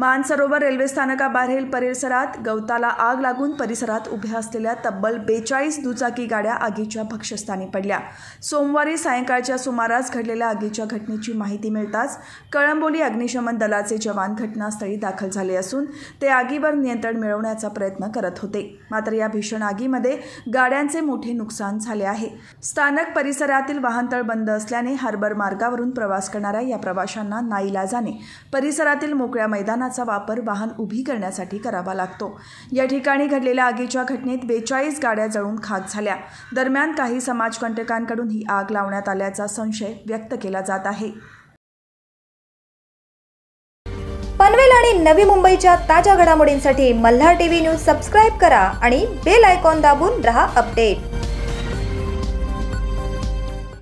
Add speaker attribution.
Speaker 1: Mansarovar railway स्थानकाबाहेरील परिसरात गवताला आग लागून परिसरात उभ्या असलेल्या तब्बल बेचाळीस दुचाकी गाड्या आगीच्या भक्षस्थानी पडल्या सोमवारी सायंकाळच्या सुमारास घडलेल्या आगीच्या घटनेची माहिती मिळताच कळंबोली अग्निशमन दलाचे जवान घटनास्थळी दाखल झाले असून ते आगीवर नियंत्रण मिळवण्याचा प्रयत्न करत होते मात्र या भीषण आगीमध्ये गाड्यांचे मोठे नुकसान झाले आहे स्थानक परिसरातील वाहनतळ बंद असल्याने हार्बर मार्गावरून प्रवास करणाऱ्या या प्रवाशांना जाणे परिसरातील मोकळ्या मैदानात इंधनाचा वापर वाहन उभी करण्यासाठी करावा लागतो या ठिकाणी घडलेल्या आगीच्या घटनेत बेचाळीस गाड्या जळून खाक झाल्या दरम्यान काही समाजकंटकांकडून ही आग लावण्यात आल्याचा संशय व्यक्त केला जात आहे
Speaker 2: पनवेल आणि नवी मुंबईच्या ताज्या घडामोडींसाठी मल्हार टीव्ही न्यूज सबस्क्राईब करा आणि बेल आयकॉन दाबून रहा अपडेट